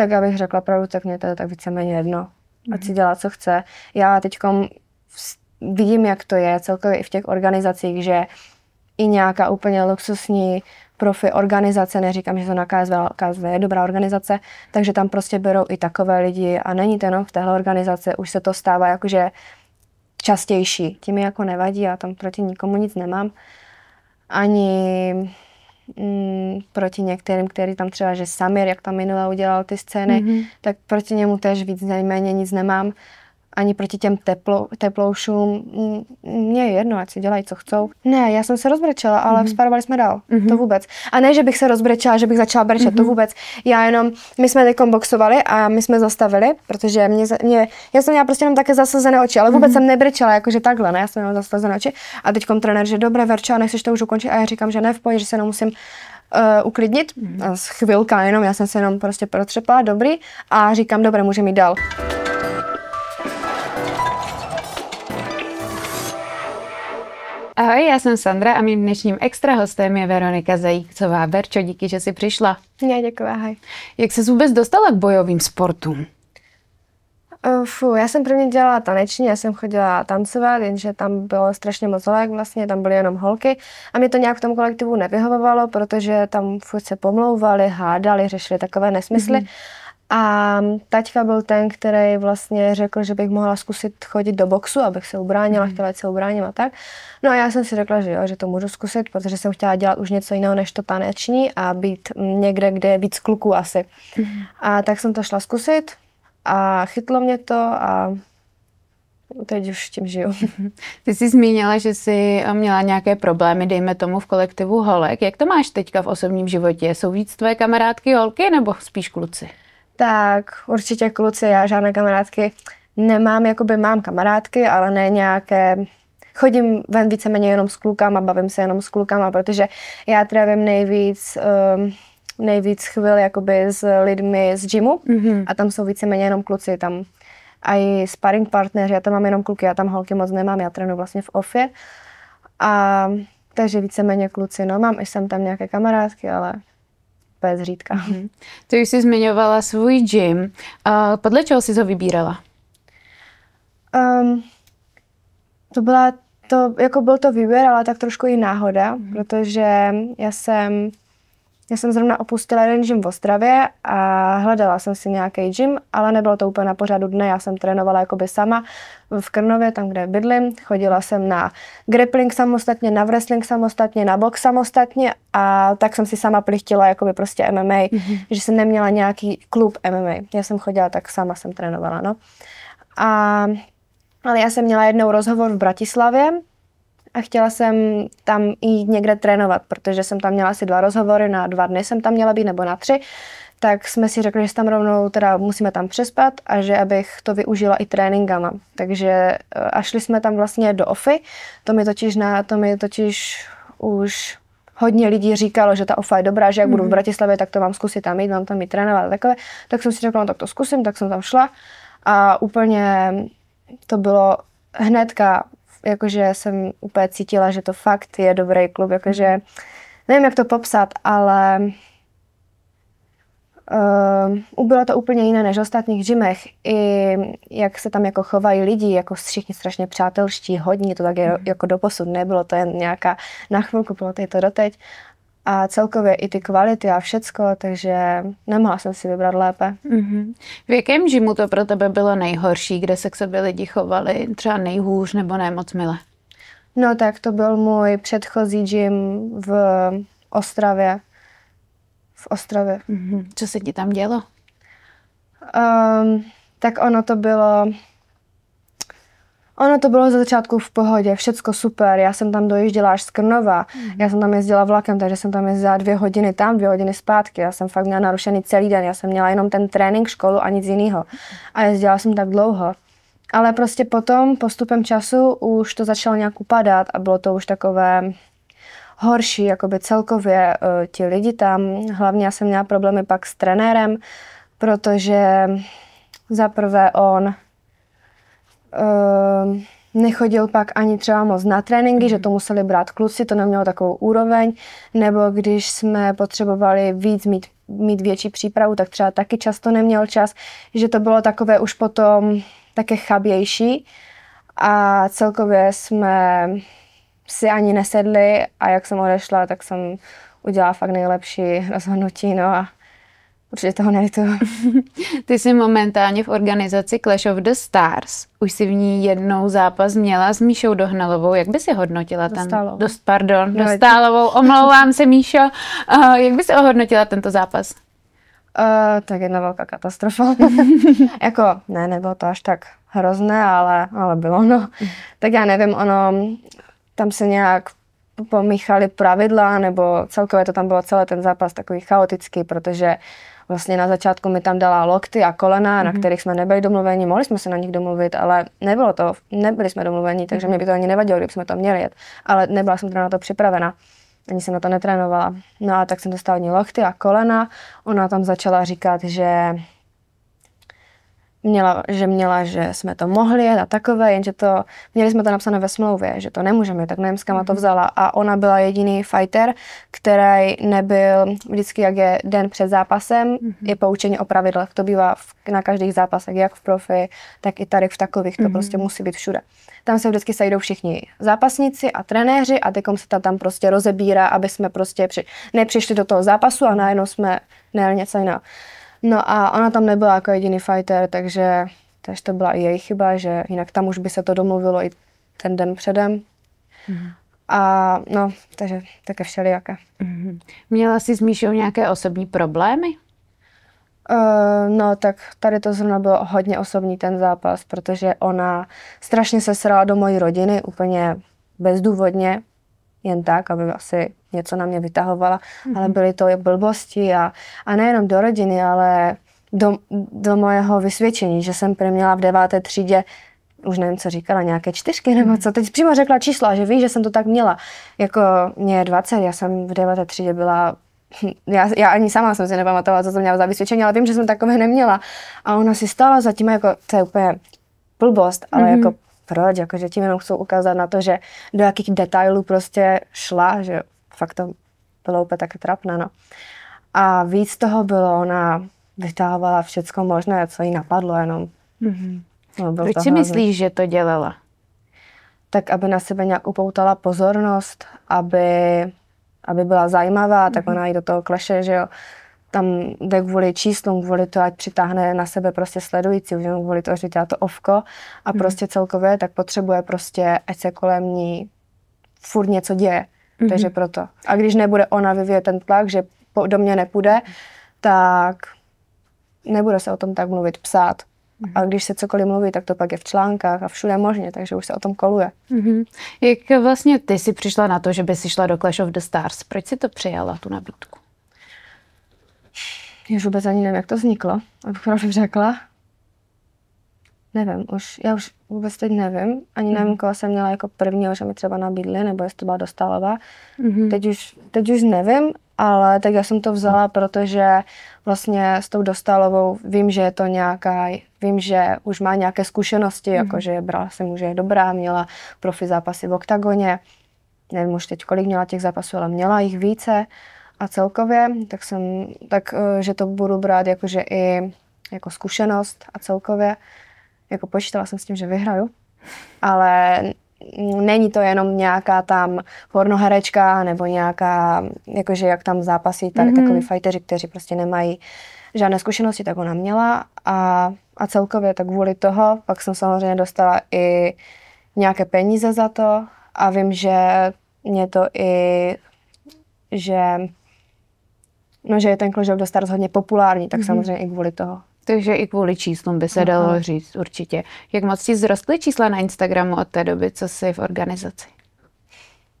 tak abych řekla pravdu, tak mě to je tak víceméně jedno. Ať si mhm. dělá, co chce. Já teď vidím, jak to je celkově i v těch organizacích, že i nějaká úplně luxusní profi organizace, neříkám, že to na KSV, KSV je dobrá organizace, takže tam prostě berou i takové lidi a není to jenom v téhle organizace, už se to stává jakože častější. Tím mi jako nevadí, já tam proti nikomu nic nemám. Ani mm, proti některým, který tam třeba, že Samir, jak tam minule udělal ty scény, mm-hmm. tak proti němu tež víc nejméně nic nemám, ani proti těm teplou, teploušům. Mně je jedno, ať si dělají, co chcou. Ne, já jsem se rozbrečela, ale mm-hmm. sparovali jsme dál. Mm-hmm. To mhm. vůbec. A ne, že bych se rozbrečela, že bych začala brečet, mm-hmm. to mhm. vůbec. Já jenom, my jsme teď boxovali a my jsme zastavili, protože mě, mě, já jsem měla prostě jenom také zasazené oči, ale vůbec mm-hmm. jsem nebrečela, jakože takhle, ne, já jsem měla zasazené oči. A teď trenér, že dobré, Verčo, a nechceš to už ukončit? A já říkám, že ne, v pohodě, že se jenom musím uh, uklidnit. Mm-hmm. A chvilka jenom, já jsem se jenom prostě protřepala, dobrý, a říkám, dobré, můžeme jít dál. Ahoj, já jsem Sandra a mým dnešním extra hostem je Veronika Zajíkcová. Verčo, díky, že jsi přišla. Já děkuji, ahoj. Jak se vůbec dostala k bojovým sportům? Uh, eh, fu, já jsem prvně dělala taneční, já jsem chodila tancovat, jenže tam bylo strašně moc holek vlastně, tam byly jenom holky a mě to nějak v tom kolektivu nevyhovovalo, protože tam furt se pomlouvali, hádali, řešili takové nesmysly. Mm-hmm. A taťka byl ten, který vlastně řekl, že bych mohla zkusit chodit do boxu, abych se ubránila, mm. chtěla se ubráním a tak. No a já jsem si řekla, že jo, že to můžu zkusit, protože jsem chtěla dělat už něco jiného než to taneční a být někde, kde je víc kluků asi. Mm. A tak jsem to šla zkusit a chytlo mě to a teď už tím žiju. Ty jsi zmínila, že jsi eh, měla nějaké problémy, dejme tomu, v kolektivu holek. Jak to máš teďka v osobním životě? Jsou víc tvoje kamarádky holky nebo spíš kluci? tak určitě kluci, já žádné kamarádky nemám, jakoby mám kamarádky, ale ne nějaké chodím ven víceméně jenom s klukama, bavím se jenom s klukama, protože já trávím nejvíc, um, nejvíc chvil jakoby s lidmi z gymu mm-hmm. a tam jsou víceméně jenom kluci, tam a i sparring partneři, já tam mám jenom kluky, já tam holky moc nemám, já trénuji vlastně v ofě. A takže víceméně kluci, no mám i jsem tam nějaké kamarádky, ale úplně zřídka. Mm-hmm. Ty už jsi zmiňovala svůj gym. A podle čeho jsi ho vybírala? Um, to byla to, jako byl to výběr, ale tak trošku i náhoda, mm-hmm. protože já jsem já jsem zrovna opustila jeden gym v Ostravě a hledala jsem si nějaký gym, ale nebylo to úplně na pořadu dne. Já jsem trénovala jakoby sama v Krnově, tam, kde bydlím. Chodila jsem na grappling samostatně, na wrestling samostatně, na box samostatně a tak jsem si sama plichtila jakoby prostě MMA, mm-hmm. že jsem neměla nějaký klub MMA. Já jsem chodila tak sama, jsem trénovala, no. A ale já jsem měla jednou rozhovor v Bratislavě a chtěla jsem tam jít někde trénovat, protože jsem tam měla asi dva rozhovory, na dva dny jsem tam měla být nebo na tři, tak jsme si řekli, že tam rovnou teda musíme tam přespat a že abych to využila i tréninkama. Takže e, a šli jsme tam vlastně do OFY, to mi totiž, na, to mi totiž už hodně lidí říkalo, že ta ofa je dobrá, že jak mm. budu v mhm. Bratislavě, tak to mám zkusit tam jít, mám tam i trénovat a takové. Tak jsem si řekla, no, tak to zkusím, tak jsem tam šla a úplně to bylo hnedka jakože jsem úplně cítila, že to fakt je dobrý klub, jakože mhm. nevím, jak to popsat, ale ehm, Uh, bylo to úplně jiné než v ostatních gymech. I jak se tam jako chovají lidi, jako všichni strašně přátelští, hodní, to tak je, mhm. jako doposud nebylo, to jen nějaká na chvilku, bylo to, je to doteď a celkově i ty kvality a všecko, takže nemohla jsem si vybrat lépe. Mm-hmm. V jakém žimu to pro tebe bylo nejhorší, kde se k sobě lidi chovali třeba nejhůř nebo nemoc mile? No tak to byl můj předchozí gym v Ostravě. V Ostravě. Mm-hmm. Co se ti tam dělo? Um, tak ono to bylo Ono to bylo ze začátku v pohodě, všecko super. Já jsem tam dojížděla až z Krnova. Mm. Já jsem tam jezdila vlakem, takže jsem tam jezdila dvě hodiny tam, dvě hodiny zpátky. Já jsem fakt měla narušený celý den. Já jsem měla jenom ten trénink, školu a nic jiného. A jezdila jsem tak dlouho. Ale prostě potom, postupem času, už to začalo nějak upadat a bylo to už takové horší, jakoby celkově eh, ti lidi tam. Hlavně já jsem měla problémy pak s trenérem, protože za prvé on Ehm, nechodil pak ani třeba moc na tréninky, že to mhm. museli brát kluci, to nemělo takovou úroveň, nebo když jsme potřebovali víc mít, mít větší přípravu, tak třeba taky často neměl čas, že to bylo takové už potom také chabější a celkově jsme si ani nesedli a jak jsem odešla, tak jsem udělala fakt nejlepší rozhodnutí, no a Určitě toho nelituju. Ty jsi momentálně v organizaci Clash of the Stars. Už jsi v ní jednou zápas měla s Míšou Dohnalovou. Jak by si hodnotila ten... Dostálovou. Dost, pardon, Dělejte. Dostálovou. Omlouvám se, Míšo. Uh, jak by si ohodnotila tento zápas? Uh, tak jedna velká katastrofa. jako, ne, nebylo to až tak hrozné, ale, ale bylo, no. Tak já nevím, ono, tam se nějak pomíchali pravidla, nebo celkově to tam bylo celé ten zápas takový chaotický, protože uh, vlastně na začátku mi tam dala lokty a kolena, mm-hmm. na mhm. kterých jsme nebyli domluveni, mohli jsme se na nich domluvit, ale nebylo to, nebyli jsme domluveni, takže mm-hmm. mě by to ani nevadilo, kdyby jsme to měli jet, ale nebyla jsem teda na to připravena. Ani jsem na to netrénovala. No a tak jsem dostala od ní lokty a kolena. Ona tam začala říkat, že měla, že měla, že jsme to mohli jet a takové, jenže to, měli jsme to napsané ve smlouvě, že to nemůžeme, tak Nemská to mhm. vzala a ona byla jediný fighter, který nebyl vždycky, jak je den před zápasem, mm-hmm. je poučení o pravidlech, to bývá v, na každých zápasech, jak v profi, tak i tady v takových, to mm-hmm. prostě musí být všude. Tam se vždycky sejdou všichni zápasníci a trenéři a teďkom se ta tam prostě rozebírá, aby jsme prostě při, nepřišli do toho zápasu a najednou jsme nejeli něco jiného. No a ona tam nebyla jako jediný fighter, takže takže to byla i její chyba, že jinak tam už by se to domluvilo i ten den předem. Mm. A no, takže také všelijaké. Mm. Měla jsi s Míšou nějaké osobní problémy? Uh, no, tak tady to zrovna bylo hodně osobní ten zápas, protože ona strašně se srala do mojí rodiny, úplně bezdůvodně jen tak, aby asi něco na mě vytahovala, mm-hmm. ale mhm. byly to blbosti a, a nejenom do rodiny, ale do, do mojeho vysvědčení, že jsem měla v deváté třídě už nevím, co říkala, nějaké čtyřky nebo mhm. co. Teď přímo řekla číslo a že ví, že jsem to tak měla. Jako mě je 20, já jsem v 9. třídě byla hm, já, já ani sama jsem si nepamatovala, co jsem měla za vysvědčení, ale vím, že jsem takové neměla. A ona si stála zatím jako, to je úplně blbost, ale mm-hmm. jako proč, jakože tím jenom chcou ukázat na to, že do jakých detailů prostě šla, že fakt to bylo úplně tak trapné, no. A víc toho bylo, ona vytávala všecko možné, co jí napadlo jenom. Mm-hmm. No, Proč si myslíš, že to dělala? Tak, aby na sebe nějak upoutala pozornost, aby, aby byla zajímavá, mm-hmm. tak mhm. ona jí do toho kleše, že jo tam jde kvůli číslům, kvůli to, ať přitáhne na sebe prostě sledující, už kvůli to, že dělá to ovko a mhm. prostě celkově, tak potřebuje prostě, ať se kolem ní furt něco děje. Mm-hmm. Takže proto. A když nebude ona vyvíjet ten tlak, že po, do mě nepůjde, tak nebude se o tom tak mluvit, psát. Mm-hmm. A když se cokoliv mluví, tak to pak je v článkách a všude možně, takže už se o tom koluje. Mm-hmm. Jak vlastně ty si přišla na to, že by si šla do Clash of the Stars? Proč si to přijala, tu nabídku? Já Už vůbec ani nevím, jak to vzniklo, abych pravdu řekla. Nevím už, já už vůbec teď nevím, ani nevím, mhm. koho jsem měla jako prvního, že mi třeba nabídli, nebo jestli to byla Dostalová. Mm-hmm. Teď, už, teď už nevím, ale tak já jsem to vzala, protože vlastně s tou Dostalovou vím, že je to nějaká, vím, že už má nějaké zkušenosti, mm-hmm. jako mhm. že brala jsem mu, že je dobrá, měla profi zápasy v oktagoně, nevím už teď, kolik měla těch zápasů, ale měla jich více a celkově, tak jsem, tak, eh, že to budu brát jakože i jako zkušenost a celkově, jako počítala jsem s tím, že vyhraju, ale není to jenom nějaká tam pornoherečka nebo nějaká, jakože jak tam zápasí tady mm-hmm. takový fajteři, kteří prostě nemají žádné zkušenosti, tak ona měla a, a celkově tak kvůli toho pak jsem samozřejmě dostala i nějaké peníze za to a vím, že mě to i, že No, že je ten kložel dost rozhodně populární, tak mm-hmm. samozřejmě i kvůli toho. Takže i kvůli číslům by se Aha. dalo mhm. říct určitě. Jak moc ti zrostly čísla na Instagramu od té doby, co jsi v organizaci?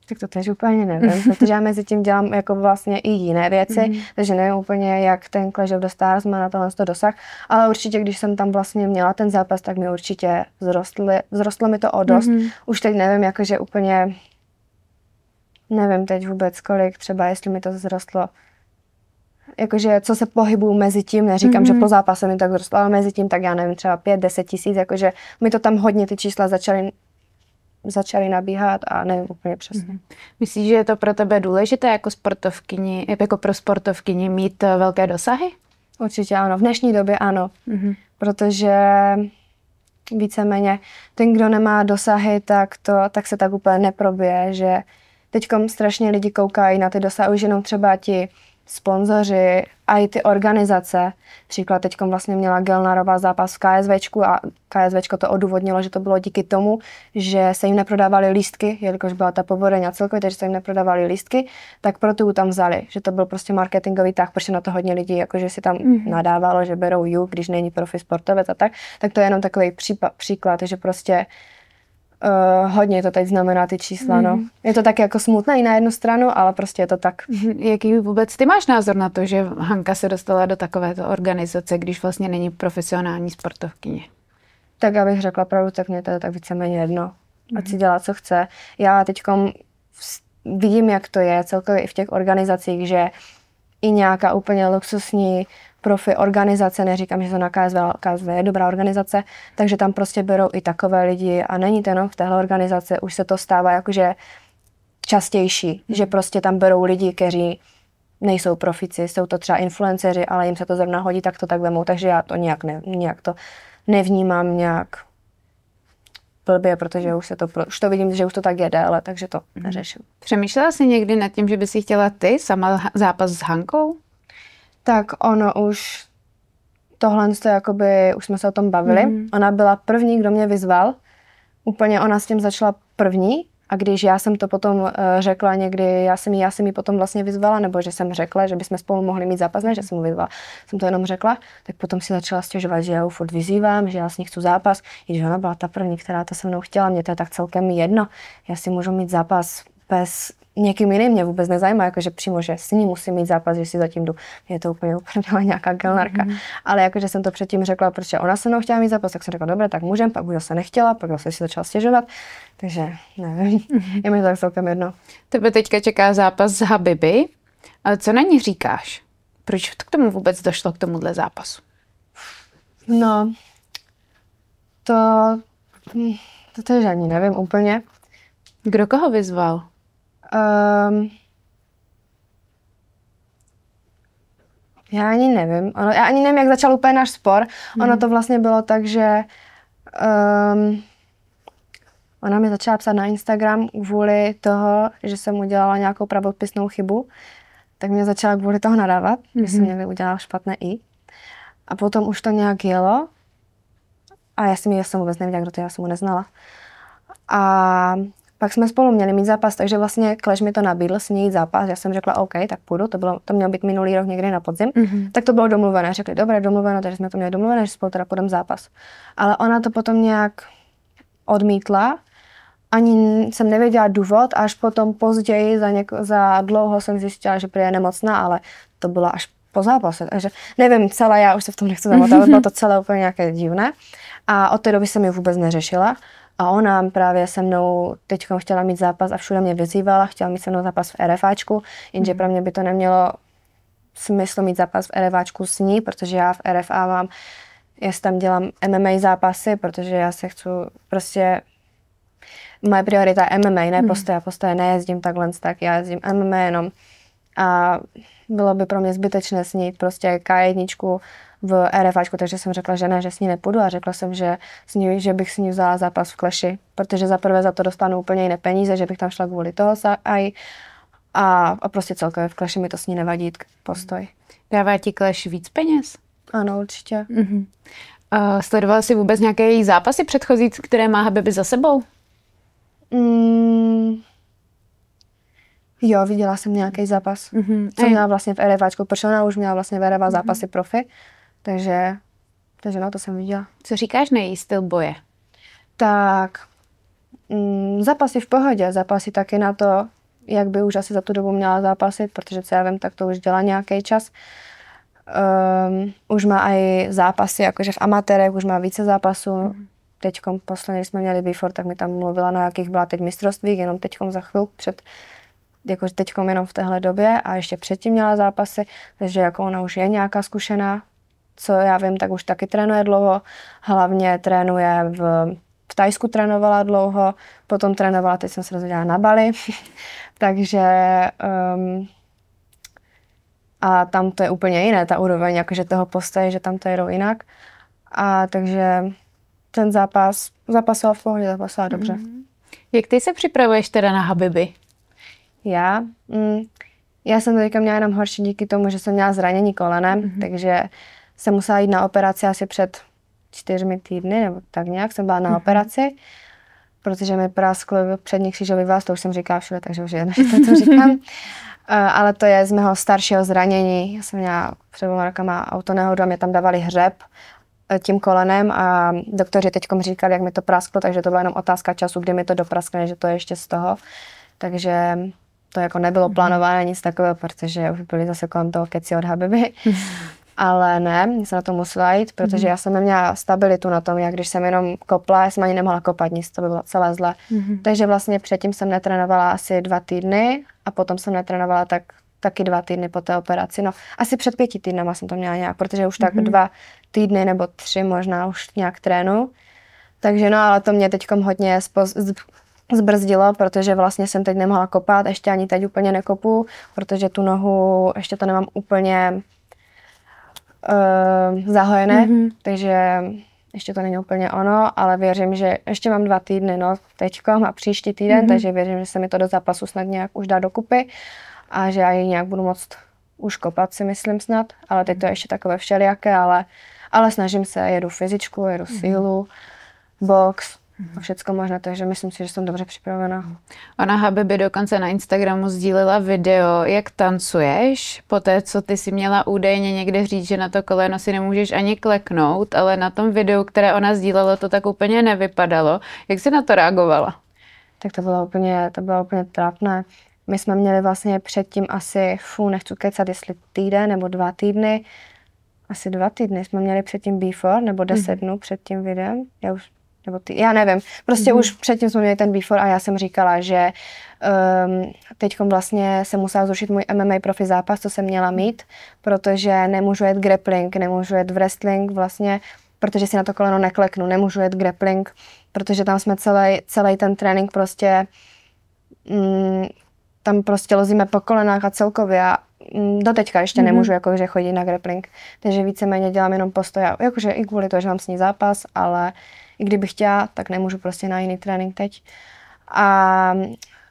Tak to tež úplně nevím, protože já mezi tím dělám jako vlastně i jiné věci, mm-hmm. takže nevím úplně, jak ten Clash of the Stars má na tohle to dosah, ale určitě, když jsem tam vlastně měla ten zápas, tak mi určitě vzrostly, vzrostlo mi to o dost. Mm-hmm. Už teď nevím, jakože úplně, nevím teď vůbec kolik, třeba jestli mi to vzrostlo jakože co se pohybuju mezi tím, neříkám, mm-hmm. že mhm. po zápase mi tak zrostlo, ale mezi tím tak já nevím, třeba 5-10 tisíc, jakože mi to tam hodně ty čísla začaly začaly nabíhat a nevím úplně přesně. Mm-hmm. Myslíš, že je to pro tebe důležité jako sportovkyni, jako pro sportovkyni mít eh, velké dosahy? Určitě ano, v dnešní době ano, mm-hmm. protože víceméně ten, kdo nemá dosahy, tak, to, tak se tak úplně neprobije, že teďkom strašně lidi koukají na ty dosahy, už jenom třeba ti sponzoři a i ty organizace. Příklad teď vlastně měla Gelnarová zápas v KSVčku a KSVčko to odůvodnilo, že to bylo díky tomu, že se jim neprodávaly lístky, jelikož byla ta povodeň a celkově, že se jim neprodávaly lístky, tak proto ju tam vzali, že to byl prostě marketingový tah, protože na to hodně lidí jakože si tam mm-hmm. nadávalo, že berou ju, když není profi sportovec a tak, tak to je jenom takový příklad, že prostě Uh, hodně to teď znamená ty čísla, mm. no. Mhm. Je to tak jako smutné i na jednu stranu, ale prostě je to tak. Mhm. Jaký vůbec ty máš názor na to, že Hanka se dostala do takovéto organizace, když vlastně není profesionální sportovkyně? Tak abych řekla pravdu, tak mě to je tak víceméně jedno. Mm. Ať si mhm. dělá, co chce. Já teďkom vidím, jak to je celkově i v těch organizacích, že i nějaká úplně luxusní profi organizace, neříkám, že to na KSV, KSV je dobrá organizace, takže tam prostě berou i takové lidi a není to jenom v téhle organizaci, už se to stává jakože častější, hmm. že prostě tam berou lidi, kteří nejsou profici, jsou to třeba influenceři, ale jim se to zrovna hodí, tak to tak vemou, takže já to nějak, ne, nějak to nevnímám nějak blbě, protože už, se to, už to vidím, že už to tak jede, ale takže to mhm. neřeším. Přemýšlela jsi někdy nad tím, že by si chtěla ty sama zápas s Hankou? Tak ono už tohle, to jakoby, už jsme se o tom bavili. Mm. Ona byla první, kdo mě vyzval. Úplně ona s tím začala první a když já jsem to potom eh, řekla někdy, já jsem, já jsem ji potom vlastně vyzvala, nebo že jsem řekla, že bychom spolu mohli mít zápas, ne, že jsem mu vyzvala, jsem to jenom řekla, tak potom si začala stěžovat, že já ho furt vyzývám, že já s ní chci zápas, i když ona byla ta první, která to se mnou chtěla, mě to je tak celkem jedno, já si můžu mít zápas bez někým jiným mě vůbec nezajímá, jakože přímo, že s ní musím mít zápas, že si zatím jdu. Je to úplně úplně nějaká gelnarka. Mm-hmm. Ale jakože jsem to předtím řekla, protože ona se mnou chtěla mít zápas, tak jsem řekla, dobře, tak můžem, pak už se nechtěla, pak zase si začala stěžovat. Takže nevím, mhm. je mi to tak celkem jedno. Tebe teďka čeká zápas s Habiby. Ale co na ní říkáš? Proč to k tomu vůbec došlo, k tomuhle zápasu? No, to, hm, to, to, to ani nevím úplně. Kdo koho vyzval? Um, já ani nevím. Ono, já ani nevím, jak začal úplně náš spor. Hmm. Ono mhm. to vlastně bylo tak, že um, ona mi začala psát na Instagram kvůli toho, že jsem udělala nějakou pravopisnou chybu. Tak mě začala kvůli toho nadávat, hmm. že jsem mhm. někdy udělala špatné i. A potom už to nějak jelo. A já jsem, já jsem vůbec nevěděla, kdo to je, já jsem ho neznala. A pak jsme spolu měli mít zápas, takže vlastně Kleš mi to nabídl s ní zápas. Já jsem řekla, OK, tak půjdu. To, bylo, to mělo být minulý rok někdy na podzim. Mm-hmm. Tak to bylo domluvené. Řekli, dobré, domluveno, takže jsme to měli domluvené, že spolu teda půjdeme zápas. Ale ona to potom nějak odmítla. Ani jsem nevěděla důvod, až potom později za, něk- za dlouho jsem zjistila, že je nemocná, ale to bylo až po zápase. Takže nevím, Celá já už se v tom nechci zamotávat, bylo to celé úplně nějaké divné. A od té doby jsem ji vůbec neřešila. A ona právě se mnou teď chtěla mít zápas a všude mě vyzývala, chtěla mít se mnou zápas v RFAčku, jenže mm. pro mě by to nemělo smysl mít zápas v RFAčku s ní, protože já v RFA mám, já tam dělám MMA zápasy, protože já se chci prostě moje priorita je MMA, ne mm. postoje, postoje nejezdím takhle, tak já jezdím MMA jenom. A bylo by pro mě zbytečné snít prostě K1, v RFAčku, takže jsem řekla, že ne, že s ní nepůjdu a řekla jsem, že, s ní, že bych s ní vzala zápas v kleši, protože za prvé za to dostanu úplně jiné peníze, že bych tam šla kvůli toho aj, a, a prostě celkově v kleši mi to s ní nevadí postoj. Dává ti kleš víc peněz? Ano, určitě. Uh-huh. Mhm. Uh, sledovala jsi vůbec nějaké její zápasy předchozí, které má Habibi za sebou? Mm, jo, viděla jsem nějaký zápas, mm-hmm. co měla vlastně v RFAčku, protože ona už měla vlastně v RFA mhm. zápasy mm-hmm. profi, takže, takže no, to jsem viděla. Co říkáš na její styl boje? Tak, mm, zápasy v pohodě, zápasy taky na to, jak by už asi za tu dobu měla zápasit, protože co já vím, tak to už dělá nějaký čas. Um, už má i zápasy, jakože v amatérech už má více zápasů. mm Teď posledně jsme měli Before, tak mi tam mluvila, na jakých byla teď mistrovství, jenom teď za chvilku před, jakože teď jenom v téhle době a ještě předtím měla zápasy, takže jako ona už je nějaká zkušená co já vím, tak už taky trénuje dlouho. Hlavně trénuje v, v Tajsku trénovala dlouho, potom trénovala, teď jsem se rozhodla na Bali. Takže um, a tam to je úplně jiné, ta úroveň, jakože toho postoje, že tam to jedou jinak. A takže ten zápas, zapasoval v pohodě, zapasoval dobře. Mm-hmm. Jak ty se připravuješ teda na Habiby? Já? Mm, já jsem teďka měla jenom horší díky tomu, že jsem měla zranění kolenem, mm-hmm. takže jsem musela jít na operaci asi před čtyřmi týdny, nebo tak nějak jsem byla na mhm. operaci, protože mi praskl přední křížový vás, to už jsem říkala všude, takže už je to, to říkám. Eh, ale to je z mého staršího zranění. Já jsem měla před dvěma rokama autonehodu a mě tam dávali hřeb eh, tím kolenem a doktoři teď říkali, jak mi to prasklo, takže to byla jenom otázka času, kdy mi to dopraskne, že to je ještě z toho. Takže to jako nebylo mhm. plánované nic takového, protože už byly zase kolem toho keci od Habiby. Ale ne, mě se na to musela jít, protože mm. já jsem neměla stabilitu na tom, jak když jsem jenom kopla, já jsem ani nemohla kopat nic, to by bylo celé zle. Mm. Takže vlastně předtím jsem netrénovala asi dva týdny a potom jsem netrénovala tak taky dva týdny po té operaci. No, asi před pěti týdnama jsem to měla nějak, protože už tak mm. dva týdny nebo tři možná už nějak trénu. Takže no, ale to mě teď hodně spoz- zbrzdilo, protože vlastně jsem teď nemohla kopat, ještě ani teď úplně nekopu, protože tu nohu ještě to nemám úplně uh, zahojené, mm-hmm. takže ještě to není úplně ono, ale věřím, že ještě mám dva týdny, no, teďko a příští týden, mm-hmm. takže věřím, že se mi to do zápasu snad nějak už dá dokupy a že já ji nějak budu moct už kopat, si myslím snad, ale teď to je ještě takové všelijaké, ale, ale snažím se, jedu fyzičku, jedu mhm. sílu, box, Mhm. a všecko možné, takže myslím si, že jsem dobře připravená. Ona by dokonce na Instagramu sdílela video, jak tancuješ, po té, co ty si měla údajně někde říct, že na to koleno si nemůžeš ani kleknout, ale na tom videu, které ona sdílela, to tak úplně nevypadalo. Jak jsi na to reagovala? Tak to bylo úplně, to bylo úplně trápné. My jsme měli vlastně předtím asi, fu, nechci kecat, jestli týden nebo dva týdny, asi dva týdny jsme měli předtím before, nebo deset mhm. dnů před tím videem. Já už nebo ty, já nevím. Prostě mm-hmm. už předtím jsme měli ten before a já jsem říkala, že um, ehm, teď vlastně se musela zrušit můj MMA profi zápas, co jsem měla mít, protože nemůžu jet grappling, nemůžu jet wrestling vlastně, protože si na to koleno nekleknu, nemůžu jet grappling, protože tam jsme celý, celý ten trénink prostě mm, tam prostě lozíme po kolenách a celkově a mm, do teďka ještě mm-hmm. nemůžu jakože chodit na grappling, takže víceméně dělám jenom postoj, jakože i kvůli to, že mám s ní zápas, ale uh, i kdybych chtěla, tak nemůžu prostě na jiný trénink teď. A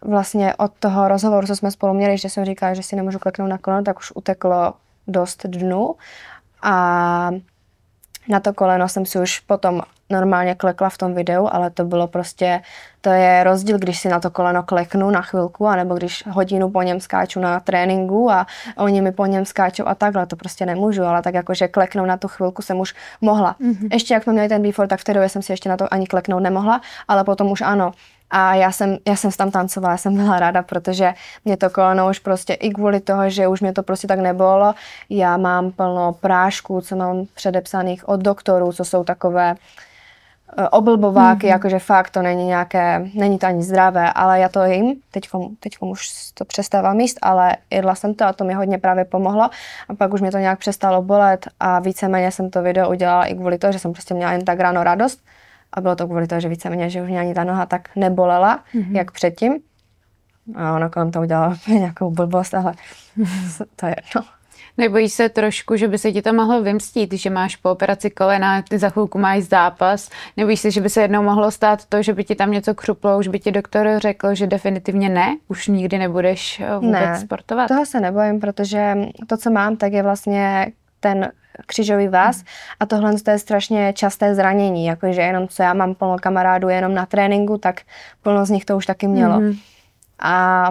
vlastně od toho rozhovoru, co jsme spolu měli, že jsem říkala, že si nemůžu kleknout na koleno, tak už uteklo dost dnu. A na to koleno jsem si už potom normálně klekla v tom videu, ale to bylo prostě to je rozdíl, když si na to koleno kleknu na chvilku, anebo když hodinu po něm skáču na tréninku a oni mi po něm skáčou a takhle, to prostě nemůžu, ale tak jakože kleknou na tu chvilku jsem už mohla. Mm-hmm. Ještě jak jsme měli ten before, tak v té době jsem si ještě na to ani kleknout nemohla, ale potom už ano. A já jsem, já jsem tam tancovala, jsem byla ráda, protože mě to koleno už prostě i kvůli toho, že už mě to prostě tak nebolo, Já mám plno prášků, co mám předepsaných od doktorů, co jsou takové Eh, oblbováky, mm-hmm. jakože fakt to není nějaké, není to ani zdravé, ale já to jim, teďkom, teďkom už to přestává míst, ale jedla jsem to a to mi hodně právě pomohlo a pak už mě to nějak přestalo bolet a víceméně jsem to video udělala i kvůli tomu, že jsem prostě měla jen tak ráno radost a bylo to kvůli tomu, že víceméně, že už mě ani ta noha tak nebolela, mm-hmm. jak předtím. A ona kolem to udělala nějakou blbost, ale to je jedno. Nebojíš se trošku, že by se ti to mohlo vymstít, že máš po operaci kolena, ty za chvilku máš zápas? Nebojíš se, že by se jednou mohlo stát to, že by ti tam něco křuplo, už by ti doktor řekl, že definitivně ne, už nikdy nebudeš eh, vůbec ne, sportovat? toho se nebojím, protože to, co mám, tak je vlastně ten křižový vás hmm. a tohle to je strašně časté zranění, jakože jenom co já mám plno kamarádů jenom na tréninku, tak plno z nich to už taky mělo. hmm A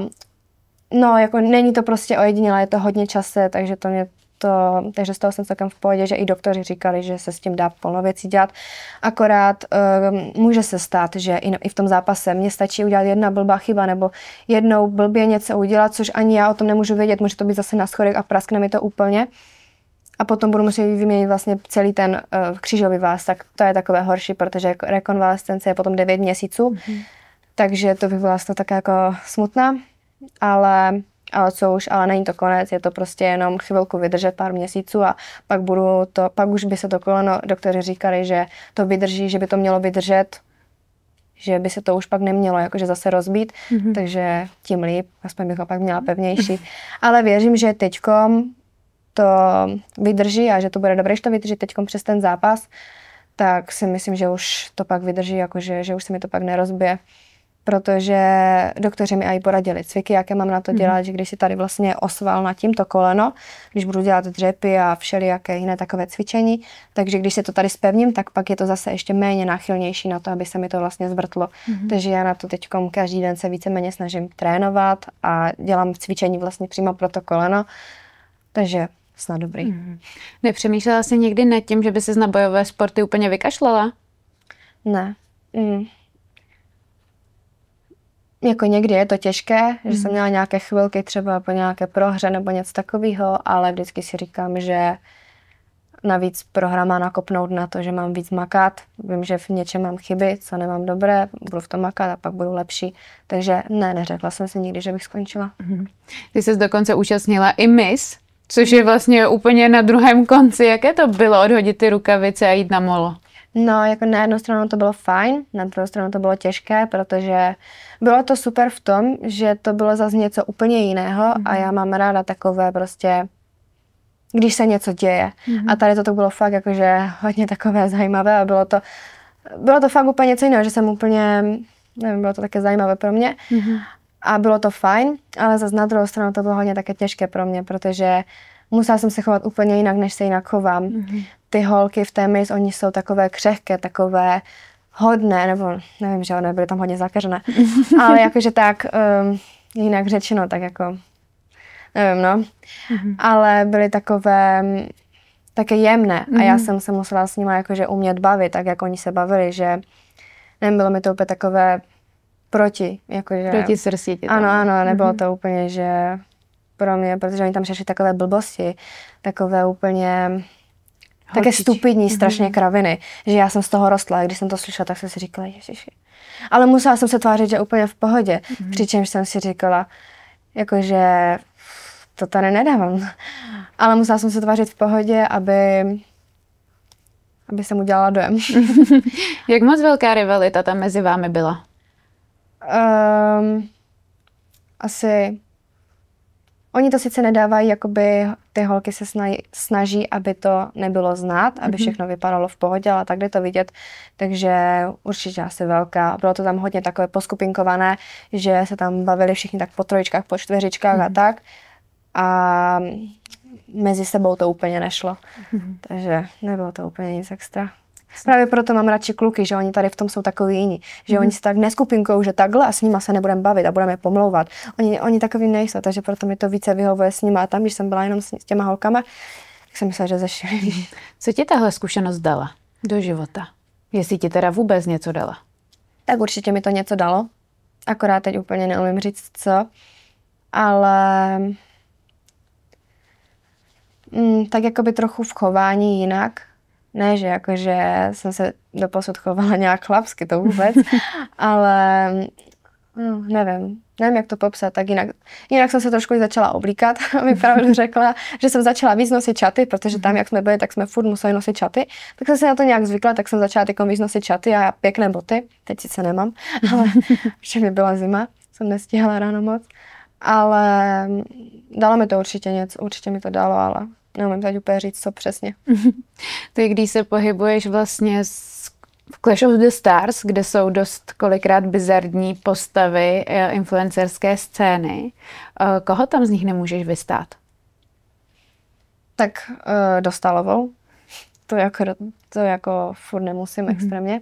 No, jako není to prostě ojedinělé, je to hodně čase, takže to mě to, takže z toho jsem celkem v pohodě, že i doktoři říkali, že se s tím dá plno věcí dělat. Akorát uh, může se stát, že i, i v tom zápase mě stačí udělat jedna blbá chyba nebo jednou blbě něco udělat, což ani já o tom nemůžu vědět, může to být zase na schodek a praskne mi to úplně. A potom budu muset vyměnit vlastně celý ten uh, křížový vás, tak to je takové horší, protože rekonvalescence je potom 9 měsíců. Mm-hmm. Takže to by byla vlastně tak jako smutná ale ale co už, ale není to konec, je to prostě jenom chvilku vydržet pár měsíců a pak, budu to, pak už by se to koleno, doktoři říkali, že to vydrží, že by to mělo vydržet, že by se to už pak nemělo jakože zase rozbít, mm-hmm. takže tím líp, aspoň bych ho pak měla pevnější. Ale věřím, že teďkom to vydrží a že to bude dobré, že to vydrží teďkom přes ten zápas, tak si myslím, že už to pak vydrží, jakože, že už se mi to pak nerozbije protože doktoři mi aj poradili cviky, jaké mám na to mhm. dělat, mm. že když si tady vlastně osval na tímto koleno, když budu dělat dřepy a všelijaké jiné takové cvičení, takže když se to tady spevním, tak pak je to zase ještě méně náchylnější na to, aby se mi to vlastně zvrtlo. Mm. Takže já na to teď každý den se víceméně snažím trénovat a dělám cvičení vlastně přímo pro to koleno. Takže snad dobrý. Mm. Nepřemýšlela jsi někdy nad tím, že by se na bojové sporty úplně vykašlala? Ne. Mm jako někdy je to těžké, mm. že jsem hmm. měla nějaké chvilky třeba po nějaké prohře nebo něco takového, ale vždycky si říkám, že navíc prohra má nakopnout na to, že mám víc makat, vím, že v něčem mám chyby, co nemám dobré, budu v tom makat a pak budu lepší. Takže ne, neřekla jsem si nikdy, že bych skončila. Mm. Ty jsi dokonce účastnila i Miss, což je vlastně úplně na druhém konci. Jaké to bylo odhodit ty rukavice a jít na molo? No, jako na jednu stranu to bylo fajn, na druhou stranu to bylo těžké, protože bylo to super v tom, že to bylo zase něco úplně jiného mm-hmm. a mhm. já mám ráda takové prostě když se něco děje. Mm-hmm. A tady to, to bylo fakt jakože hodně takové zajímavé a bylo to, bylo to fakt úplně něco jiného, že jsem úplně, nevím, bylo to také zajímavé pro mě. Mm-hmm. A bylo to fajn, ale zase na druhou stranu to bylo hodně také těžké pro mě, protože uh, musela jsem se chovat úplně jinak, než se jinak chovám. Mm-hmm. Ty holky v té mis, oni jsou takové křehké, takové hodné, nebo nevím, že one byly tam hodně zakařené, ale jakože tak, um, jinak řečeno, tak jako, nevím, no. Mm-hmm. Ale byly takové mm, také jemné a já mhm. jsem se musela s nimi jakože umět bavit, tak jak oni se bavili, že nevím, bylo mi to úplně takové proti, jakože... Proti srsti Ano, ano, nebylo mm-hmm. to úplně, že pro mě, protože oni tam řeší takové blbosti, takové úplně Holčič. také stupidní mhm. strašně mm-hmm. kraviny, že já jsem z toho rostla, když jsem to slyšela, tak jsem si říkala, ježiši. Ale musela jsem se tvářit, že úplně v pohodě, mm-hmm. přičemž jsem si říkala, jakože to tady nedávám. Ale musela jsem se tvářit v pohodě, aby aby jsem udělala dojem. Jak moc velká rivalita tam mezi vámi byla? Um, asi Oni to sice nedávají, jakoby ty holky se snaží, aby to nebylo znát, aby mhm. všechno vypadalo v pohodě, ale tak jde to vidět, takže určitě asi velká. Bylo to tam hodně takové poskupinkované, že se tam bavili všichni tak po trojičkách, po čtveřičkách mm. a mhm. tak. A mezi sebou to úplně nešlo, mhm. takže nebylo to úplně nic extra. Právě proto mám radši kluky, že oni tady v tom jsou takový jiní. Že mm oni se tak neskupinkou, že takhle a s nima se nebudeme bavit a budeme pomlouvat. Oni, oni takový nejsou, takže proto mi to více vyhovuje s nima. A tam, když jsem byla jenom s, s těma holkama, tak jsem myslela, že zašili. Co ti tahle zkušenost dala do života? Jestli ti teda vůbec něco dala? Tak určitě mi to něco dalo. Akorát teď úplně neumím říct, co. Ale mm, tak jako by trochu v chování jinak, ne, že jakože jsem se doposud chovala nějak chlapsky, to vůbec, ale no, nevím, nevím, jak to popsat, tak jinak, jinak jsem se trošku začala oblíkat, mi pravdu řekla, že jsem začala víc nosit čaty, protože tam, jak jsme byli, tak jsme furt museli nosit čaty, tak jsem se na to nějak zvykla, tak jsem začala jako víc nosit čaty a pěkné boty, teď sice nemám, ale že mi byla zima, jsem nestihla ráno moc, ale dalo mi to určitě něco, určitě mi to dalo, ale neumím teď úplně říct, co přesně. to je, když se pohybuješ vlastně s v Clash of the Stars, kde jsou dost kolikrát bizardní postavy eh, influencerské scény. Eh, koho tam z nich nemůžeš vystát? Tak eh, dostalovou. To jako, to jako furt nemusím mm-hmm. extrémně.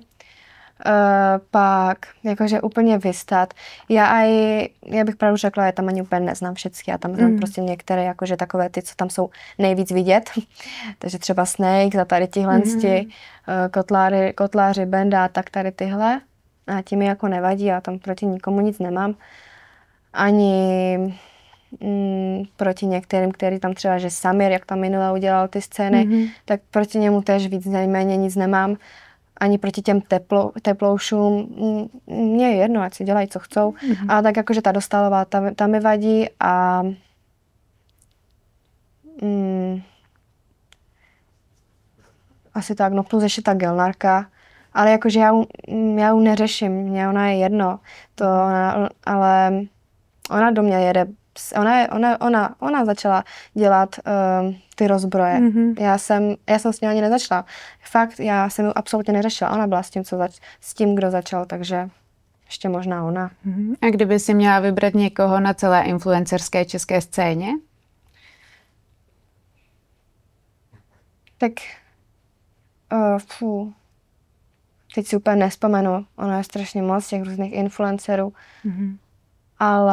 Uh, pak jakože úplně vystat. Já aj, já bych pravdu řekla, já tam ani úplně neznám všechny, já tam znám mm. prostě některé jakože takové ty, co tam jsou nejvíc vidět. Takže třeba Snake, za tady tihle mm. uh, eh, kotláři, kotláři, benda, tak tady tyhle. A ti mi jako nevadí, já tam proti nikomu nic nemám. Ani mm, proti některým, který tam třeba, že Samir, jak tam minule udělal ty scény, mm-hmm. tak proti němu tež víc nejméně nic nemám ani proti těm teplo, teploušům, mně je jedno, ať si dělají, co chcou, mm-hmm. ale tak jakože ta dostalová, ta, ta mi vadí a mm, asi tak, no plus ještě ta gelnárka, ale jakože já, mm, já ju neřeším, mě ona je jedno, to ona, ale ona do mě jede ona, je, ona, ona, ona začala dělat uh, ty rozbroje. Mm-hmm. Já, jsem, já jsem s ní ani nezačala. Fakt, já jsem ji absolutně neřešila. Ona byla s tím, co zač, s tím, kdo začal, takže ještě možná ona. Mm-hmm. A kdyby si měla vybrat někoho na celé influencerské české scéně? Tak, uh, eh, fů, teď si úplně nespomenu. Ono je strašně moc těch různých influencerů. Mm-hmm. Ale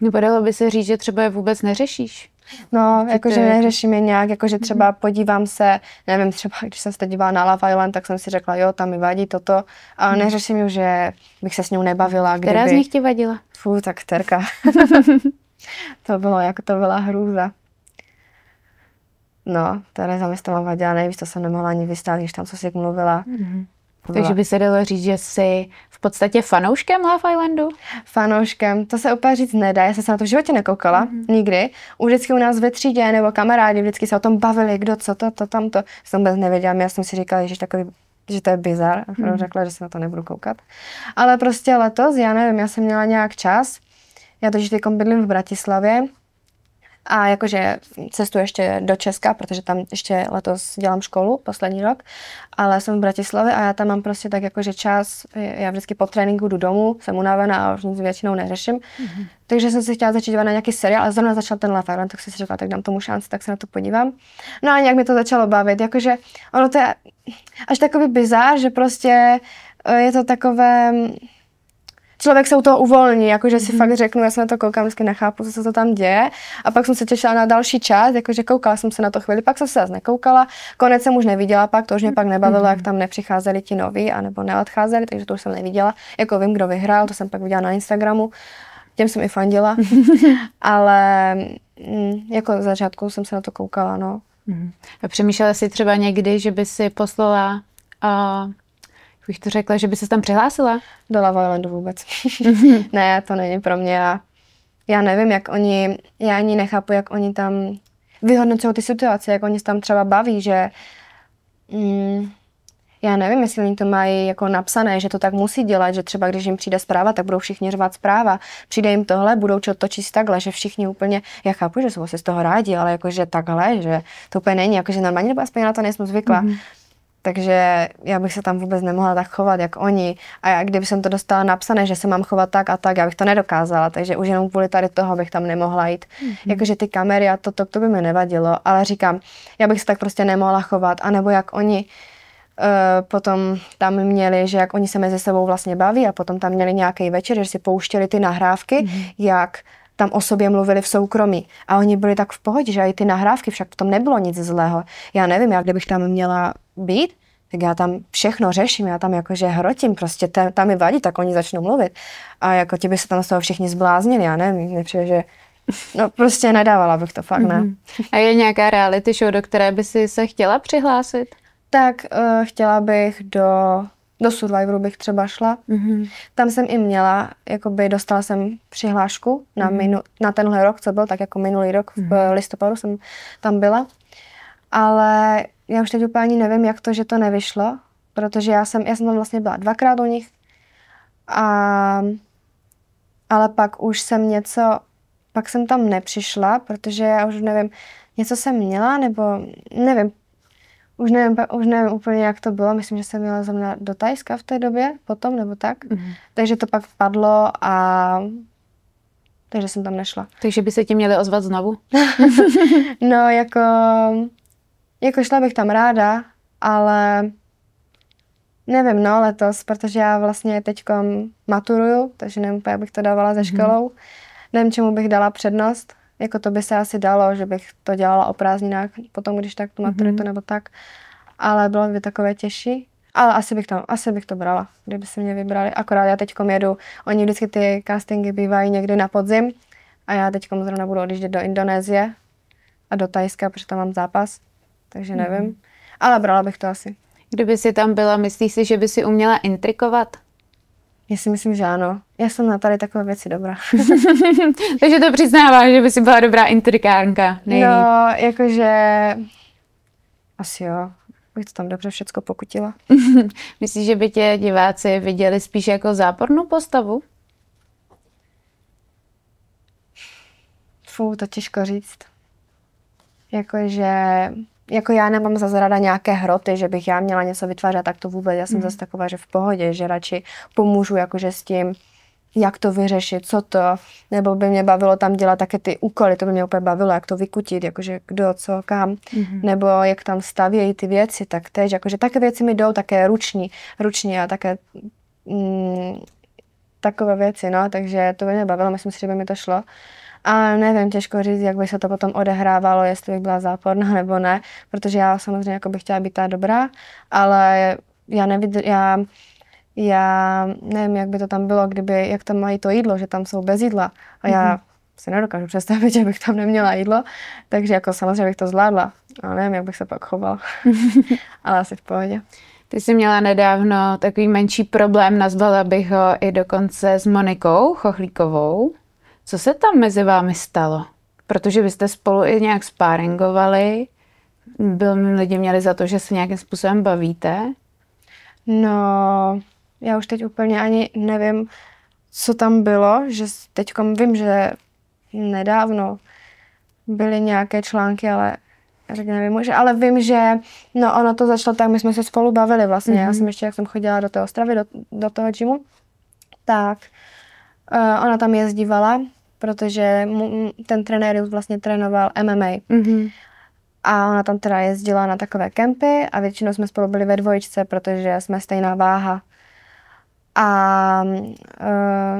nebo dalo by se říct, že třeba je vůbec neřešíš? No, jakože neřeším je jako- nějak, jakože mhm. třeba podívám se, nevím, třeba když jsem se dívala na Love Island, tak jsem si řekla, jo, tam mi vadí toto, mm-hmm. neřeším ji, že bych se s ní nebavila. Která kdyby... z nich ti vadila? Fú, tak terka. to bylo, jako to byla hrůza. No, Tereza mi s toho vadila nejvíc, to jsem nemohla ani vystát, když tam co si mluvila. Mm-hmm. Takže by se dalo říct, že jsi v podstatě fanouškem Love Islandu? Fanouškem, to se úplně říct nedá, já jsem se na to v životě nekoukala, mm-hmm. nikdy. Už vždycky u nás ve třídě nebo kamarádi vždycky se o tom bavili, kdo co, to, to, tamto. Jsem vůbec nevěděla, já jsem si říkala, že takový že to je bizar, mm. řekla, že se na to nebudu koukat. Ale prostě letos, já nevím, já jsem měla nějak čas, já to, že bydlím v Bratislavě, a jakože cestuji ještě do Česka, protože tam ještě letos dělám školu, poslední rok, ale jsem v Bratislavě a já tam mám prostě tak jakože čas, já vždycky po tréninku jdu domů, jsem unavená a už nic většinou neřeším. Mm-hmm. Takže jsem se chtěla začít dívat na nějaký seriál, ale zrovna začal ten Island, no, tak jsem si řekla, tak dám tomu šanci, tak se na to podívám. No a nějak mi to začalo bavit, jakože ono to je až takový bizár, že prostě eh, je to takové, člověk se u toho uvolní, jakože si mm. fakt řeknu, já se na to koukám, vždycky nechápu, co se to tam děje. A pak jsem se těšila na další část, jakože koukala jsem se na to chvíli, pak jsem se zase nekoukala, konec jsem už neviděla, pak to už mě pak mhm. nebavilo, mm. jak mhm. tam nepřicházeli ti noví, anebo neodcházeli, takže to už jsem neviděla. Jako vím, kdo vyhrál, to jsem pak viděla na Instagramu, těm jsem i fandila, ale mm, jako začátku jsem se na to koukala, no. Mm. Přemýšlela jsi třeba někdy, že by si poslala uh bych to řekla, že by se tam přihlásila? Do Lava Islandu vůbec. Mhm. ne, to není pro mě. Já, já nevím, jak oni, já ani nechápu, jak oni tam vyhodnocují ty situace, jak oni se tam třeba baví, že mm, já nevím, jestli oni to mají jako napsané, že to tak musí dělat, že třeba když jim přijde zpráva, tak budou všichni řvát zpráva. Přijde jim tohle, budou to číst takhle, že všichni úplně, já chápu, že jsou se z toho rádi, ale jakože takhle, že to úplně není, jakože normálně, nebo aspoň na to nejsem zvykla. Mm-hmm takže já bych se tam vůbec nemohla tak chovat, jak oni. A já, kdyby jsem to dostala napsané, že se mám chovat tak a tak, já bych to nedokázala, takže už jenom kvůli tady toho bych tam nemohla jít. Mm-hmm. Jakože ty kamery a to, to, to by mi nevadilo, ale říkám, já bych se tak prostě nemohla chovat, anebo jak oni uh, potom tam měli, že jak oni se mezi sebou vlastně baví a potom tam měli nějaký večer, že si pouštěli ty nahrávky, mm-hmm. jak tam o sobě mluvili v soukromí. A oni byli tak v pohodě, že i ty nahrávky, však v tom nebylo nic zlého. Já nevím, jak kdybych tam měla být, tak já tam všechno řeším, já tam jakože hrotím, prostě tam, tam mi vadí, tak oni začnou mluvit. A jako ti by se tam z toho všichni zbláznili, já nevím, mě přijde, že No prostě nedávala bych to fakt, ne. Mhm. A je nějaká reality show, do které by si se chtěla přihlásit? Tak uh, chtěla bych do, do Survivoru bych třeba šla. Mm-hmm. Tam jsem i měla, jakoby dostala jsem přihlášku na, mm-hmm. minu, na tenhle rok, co byl, tak jako minulý rok v mm-hmm. listopadu jsem tam byla. Ale já už teď úplně nevím, jak to, že to nevyšlo, protože já jsem, já jsem tam vlastně byla dvakrát u nich, a, ale pak už jsem něco, pak jsem tam nepřišla, protože já už nevím, něco jsem měla, nebo nevím, už nevím, už nevím úplně, jak to bylo. Myslím, že jsem měla mě do Tajska v té době, potom nebo tak. Mm-hmm. Takže to pak padlo a takže jsem tam nešla. Takže by se ti měli ozvat znovu? no, jako jako šla bych tam ráda, ale nevím, no letos, protože já vlastně teď maturuju, takže nevím, jak bych to dávala ze mhm. školou. Mm. Nevím, čemu bych dala přednost. Jako to by se asi dalo, že bych to dělala o prázdninách, potom když tak tu maturitu mm. nebo tak. Ale bylo by takové těžší. Ale asi bych, tam, asi bych to brala, kdyby se mě vybrali. Akorát já teď jedu, oni vždycky ty castingy bývají někdy na podzim a já teď zrovna budu odjíždět do Indonésie a do Tajska, protože tam mám zápas takže hmm. nevím. Ale brala bych to asi. Kdyby si tam byla, myslíš si, že by si uměla intrikovat? Já si myslím, že ano. Já jsem na tady takové věci dobrá. takže to přiznává, že by si byla dobrá intrikárka. Nejlíp. No, jakože... Asi jo bych to tam dobře všecko pokutila. Myslíš, že by tě diváci viděli spíš jako zápornou postavu? Fú, to těžko říct. Jakože jako já nemám za zrada nějaké hroty, že bych já měla něco vytvářet, tak to vůbec, já jsem mm. zase taková, že v pohodě, že radši pomůžu jakože s tím, jak to vyřešit, co to, nebo by mě bavilo tam dělat také ty úkoly, to by mě úplně bavilo, jak to vykutit, jakože kdo, co, kam, mm-hmm. nebo jak tam stavějí ty věci, tak teď jakože také věci mi jdou, také ruční, ruční a také mm, takové věci, no, takže to by mě bavilo, myslím si, že by mi to šlo. A nevím, těžko říct, jak by se to potom odehrávalo, jestli bych byla záporná nebo ne, protože já samozřejmě jako bych chtěla být ta dobrá, ale já nevidím, já, já nevím, jak by to tam bylo, kdyby, jak tam mají to jídlo, že tam jsou bez jídla. A já mm-hmm. si nedokážu představit, že bych tam neměla jídlo, takže jako samozřejmě bych to zvládla, ale nevím, jak bych se pak chovala, ale asi v pohodě. Ty jsi měla nedávno takový menší problém, nazvala bych ho i dokonce s Monikou Chochlíkovou. Co se tam mezi vámi stalo? Protože vy jste spolu i nějak spáringovali, byl, lidi měli za to, že se nějakým způsobem bavíte? No, já už teď úplně ani nevím, co tam bylo, že teď vím, že nedávno byly nějaké články, ale tak nevím, že, ale vím, že no ono to začalo tak, my jsme se spolu bavili vlastně, mm-hmm. já mhm. jsem ještě, jak jsem chodila do té Ostravy, do, do toho džimu, tak uh, ona tam jezdívala protože mu, ten trenér vlastně trénoval MMA. Mm-hmm. A ona tam teda jezdila na takové kempy a většinou jsme spolu byli ve dvojičce, protože jsme stejná váha. A uh,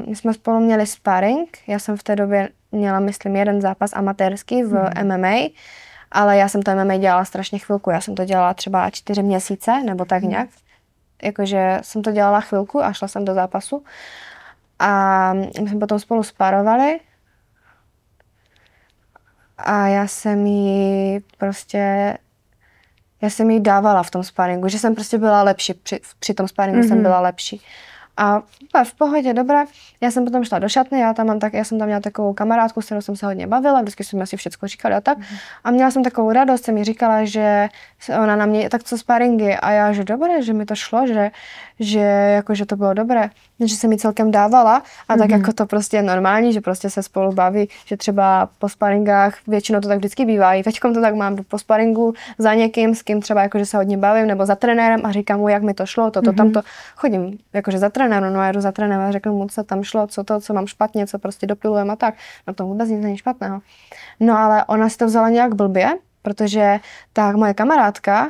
my jsme spolu měli sparring. Já jsem v té době měla, myslím, jeden zápas amatérský v mm. Mm-hmm. MMA, ale já jsem to MMA dělala strašně chvilku. Já jsem to dělala třeba čtyři měsíce nebo tak mm-hmm. nějak. Jakože jsem to dělala chvilku a šla jsem do zápasu. A my jsme potom spolu sparovali a já jsem jí prostě, já jsem jí dávala v tom sparingu, že jsem prostě byla lepší, při, při tom sparingu mm-hmm. jsem mhm. byla lepší. A v pohodě, dobré. Já jsem potom šla do šatny, já tam mám tak, já jsem tam měla takovou kamarádku, s kterou jsem se hodně bavila, vždycky jsme si všechno říkali a tak. Mhm. A měla jsem takovou radost, jsem mi říkala, že ona na mě, tak co sparingy? A já, že dobré, že mi to šlo, že, že jako, že to bylo dobré že se mi celkem dávala a mm-hmm. tak mhm. jako to prostě je normální, že prostě se spolu baví, že třeba po sparingách, většinou to tak vždycky bývá, i teďkom to tak mám po sparingu za někým, s kým třeba jakože se hodně bavím, nebo za trenérem a říkám mu, jak mi to šlo, toto, mm-hmm. tamto, chodím jakože za trenérem, no a jdu za trenérem a řeknu mu, co tam šlo, co to, co mám špatně, co prostě dopilujeme a tak, no to vůbec nic není špatného. No ale ona si to vzala nějak blbě, protože ta moje kamarádka,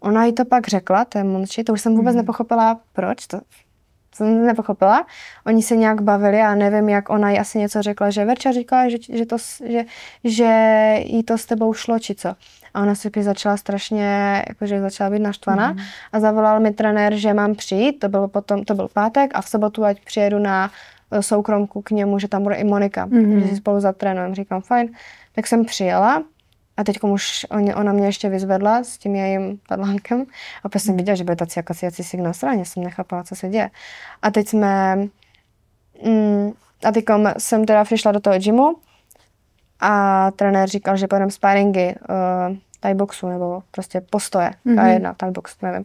ona jí to pak řekla, té Monči, to už jsem vůbec mm-hmm. nepochopila, proč to, jsem nepochopila. Oni se nějak bavili a nevím, jak ona jí asi něco řekla, že Verča říkala, že, že, to, že, že jí to s tebou šlo, či co. A ona se začala strašně, jakože začala být naštvaná mm. a zavolal mi trenér, že mám přijít, to, bylo potom, to byl pátek a v sobotu ať přijedu na e, soukromku k němu, že tam bude i Monika, mm. že si spolu zatrénujeme. Říkám, fajn. Tak jsem přijela a teď už on, ona mě ještě vyzvedla s tím jejím padlánkem. A pak prostě jsem mhm. viděla, že bude taci jakási jací signál straně, jsem nechápala, co se děje. A teď jsme... Mm, a teď jsem teda přišla do toho gymu a trenér říkal, že pojedeme sparingy uh, thai boxu nebo prostě postoje, mm-hmm. A jedna thai box, nevím.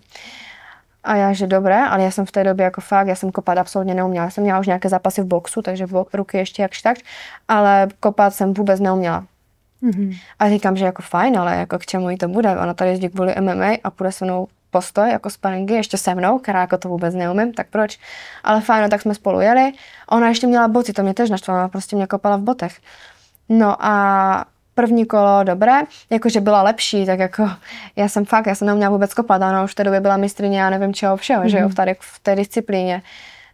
A já, že dobré, ale já jsem v té době jako fakt, já jsem kopat absolutně neuměla. Já jsem měla už nějaké zápasy v boxu, takže v ruky ještě jakž tak, ale kopat jsem vůbec neuměla. Mm-hmm. A říkám, že jako fajn, ale jako k čemu jí to bude? Ona tady jezdí kvůli MMA a půjde se mnou postoj jako sparingy, ještě se mnou, která jako to vůbec neumím, tak proč? Ale fajn, no, tak jsme spolu jeli. Ona ještě měla boty, to mě tež naštvalo, ona prostě mě kopala v botech. No a první kolo dobré, jakože byla lepší, tak jako já jsem fakt, já jsem neměla vůbec kopat, ona už v té době byla mistrině, já nevím čeho všeho, mm-hmm. že jo, mhm. v tady v té disciplíně.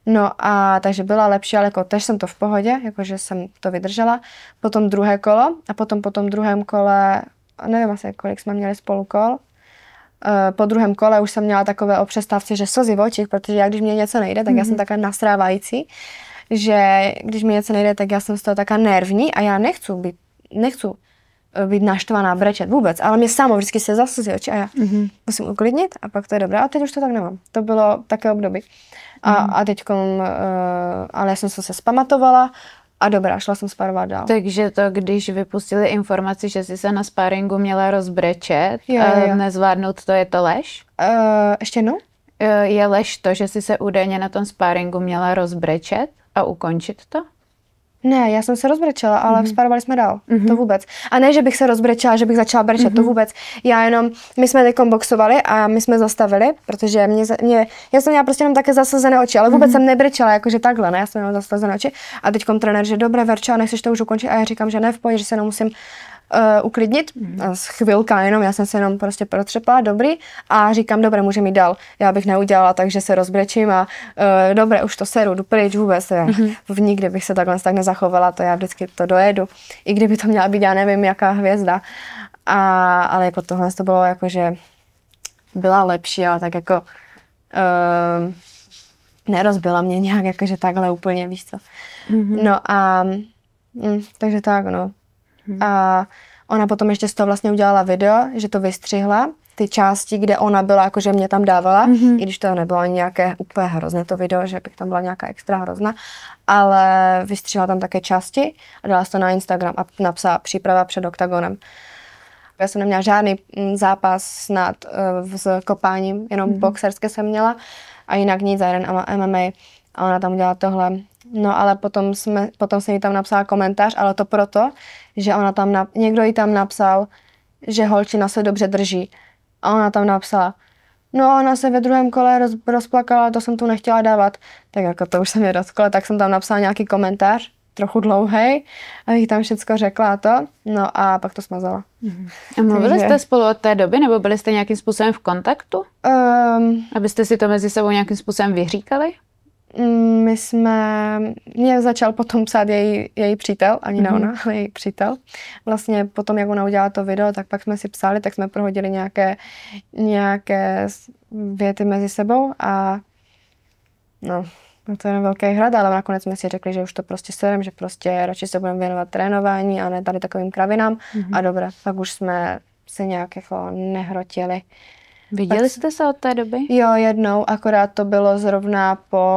No a takže byla lepší, ale jako tež jsem to v pohodě, jakože jsem to vydržela. Potom druhé kolo a potom po tom druhém kole, nevím asi kolik jsme měli spolu kol, eh, po druhém kole už jsem měla takové o přestávce, že slzy v očích, protože já když mě něco nejde, tak mm-hmm. já jsem mhm. taková nasrávající, že když mi něco nejde, tak já jsem z toho taká nervní a já nechci být, nechci Eh, být naštvaná, brečet vůbec, ale mě samo vždycky se zasuzí oči a já mm-hmm. musím uklidnit a pak to je dobré. A teď už to tak nemám. To bylo také období. A, mm-hmm. a teď, uh, ale já jsem se spamatovala a dobrá, šla jsem sparovat dál. Takže to, když vypustili informaci, že jsi se na sparingu měla rozbrečet jo, jo. Eh, nezvládnout to, je to lež? Uh, ještě jednou? Je lež to, že jsi se údajně na tom sparingu měla rozbrečet a ukončit to? Ne, já jsem se rozbrečela, ale mm-hmm. sparovali jsme dál. Mm-hmm. To mhm. vůbec. A ne, že bych se rozbrečela, že bych začala brečet, mm-hmm. to mhm. vůbec. Já jenom, my jsme teď boxovali a my jsme zastavili, protože mě, mě já jsem měla prostě jenom také zasazené oči, ale vůbec mm-hmm. jsem nebrečela, jakože takhle, ne, já jsem měla zasazené oči. A teď trenér, že dobré, Verča, nechceš to už ukončit? A já říkám, že ne, v pohodě, že se nemusím uh, uklidnit. Hmm. Chvilka jenom, já jsem se jenom prostě protřepala, dobrý. A říkám, dobré, můžeme jít dál. Já bych neudělala tak, že se rozbrečím a uh, dobré, už to seru, jdu pryč vůbec. Já, hmm. V nikdy bych se takhle tak nezachovala, to já vždycky to dojedu. I kdyby to měla být, já nevím, jaká hvězda. A, ale jako tohle to bylo jako, že byla lepší, ale tak jako uh, nerozbila mě nějak, jakože takhle úplně, víš co. Mm-hmm. No a mm, takže tak, no. Hmm. A ona potom ještě z toho vlastně udělala video, že to vystřihla, ty části, kde ona byla, jakože mě tam dávala, mm-hmm. i když to nebylo ani nějaké úplně hrozné to video, že bych tam byla nějaká extra hrozná, ale vystřihla tam také části a dala to na Instagram a napsala příprava před oktagonem. Já jsem neměla žádný mm, zápas snad uh, s kopáním, jenom mm-hmm. boxerské jsem měla a jinak nic za jeden MMA. A ona tam udělala tohle No ale potom, jsme, potom jsem jí tam napsala komentář, ale to proto, že ona tam, na, někdo jí tam napsal, že holčina se dobře drží. A ona tam napsala, no ona se ve druhém kole roz, rozplakala, to jsem tu nechtěla dávat. Tak jako to už jsem je rozkole, tak jsem tam napsala nějaký komentář, trochu dlouhý, abych tam všecko řekla a to, no a pak to smazala. A mluvili jste spolu od té doby, nebo byli jste nějakým způsobem v kontaktu? Um, Abyste si to mezi sebou nějakým způsobem vyříkali? Mm, my jsme, mě začal potom psát její, její přítel, ani mm-hmm. ne mhm. ona, ale její přítel. Vlastně potom, jak ona udělala to video, tak pak jsme si psali, tak jsme prohodili nějaké, nějaké věty mezi sebou a no, no to je velký hrad, ale nakonec jsme si řekli, že už to prostě serem, že prostě radši se budeme věnovat trénování a ne tady takovým kravinám mm-hmm. a dobré, tak už jsme se nějak jako nehrotili Viděli pak... jste se od té doby? Jo, jednou, akorát to bylo zrovna po,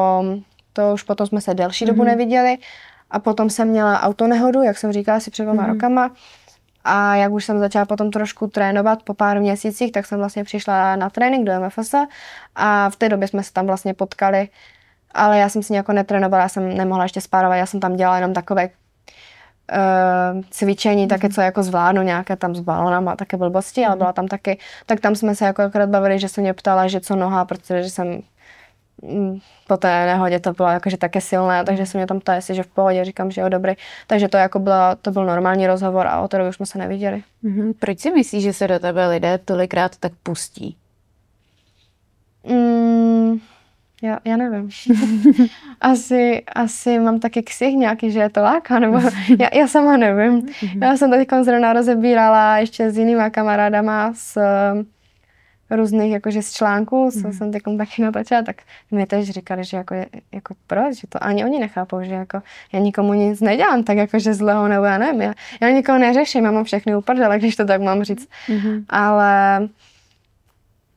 to už potom jsme se delší mm-hmm. dobu mhm. neviděli a potom jsem měla autonehodu, jak jsem říkala, asi před dvěma mm-hmm. rokama a jak už jsem začala potom trošku trénovat po pár měsících, tak jsem vlastně přišla na trénink do MFS a v té době jsme se tam vlastně potkali ale já jsem si nějak netrénovala, já jsem nemohla ještě spárovat, já jsem tam dělala jenom takové uh, cvičení, také co jako zvládnu, nějaké tam s balonama a také blbosti, ale byla tam taky, tak tam jsme se jako akorát bavili, že se mě ptala, že co noha, protože jsem mm, po té nehodě to bylo jakože také silné, takže jsem mě tam ptá, jestli že v pohodě, říkám, že jo, dobrý. Takže to jako byla, to byl normální rozhovor a o té už jsme se neviděli. Mm-hmm. Proč si myslíš, že se do tebe lidé tolikrát tak pustí? Mm, já, já nevím. asi, asi mám taky ksich nějaký, že je to láka, nebo já, já sama nevím. Mhm. Já jsem teď zrovna rozebírala ještě s jinýma kamarádama z eh, různých jakože z článků, co mm. jsem teď taky natačila, tak mi tež říkali, že jako, jako proč, že to ani oni nechápou, že jako já nikomu nic nedělám tak jakože zlého, nebo já nevím, já, já nikoho neřeším, já mám všechny uprdele, když to tak mám říct, mm ale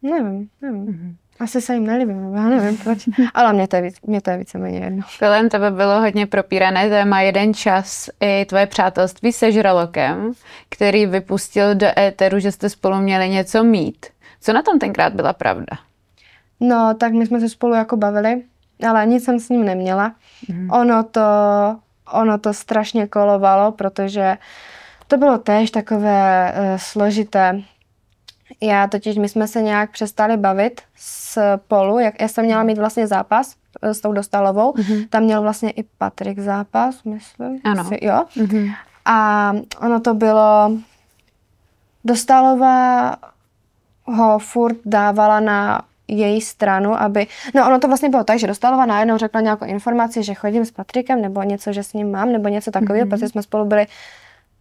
nevím, nevím. mm asi se jim nelíbím, já nevím proč, ale mě to je, mě to je víceméně jedno. Kolem tebe bylo hodně propírané téma jeden čas i tvoje přátelství se žralokem, který vypustil do éteru, že jste spolu měli něco mít. Co na tom tenkrát byla pravda? No, tak my jsme se spolu jako bavili, ale nic jsem s ním neměla. Mm. Ono to, ono to strašně kolovalo, protože to bylo též takové uh, složité já totiž, my jsme se nějak přestali bavit s Polu, jak, já jsem měla mít vlastně zápas eh, s tou Dostalovou, mm-hmm. tam měl vlastně i Patrik zápas, myslím. Ano. Si, jo. Mm-hmm. A ono to bylo, Dostalová ho furt dávala na její stranu, aby... No ono to vlastně bylo tak, že Dostalová najednou řekla nějakou informaci, že chodím s Patrikem, nebo něco, že s ním mám, nebo něco takového, mm-hmm. protože jsme spolu byli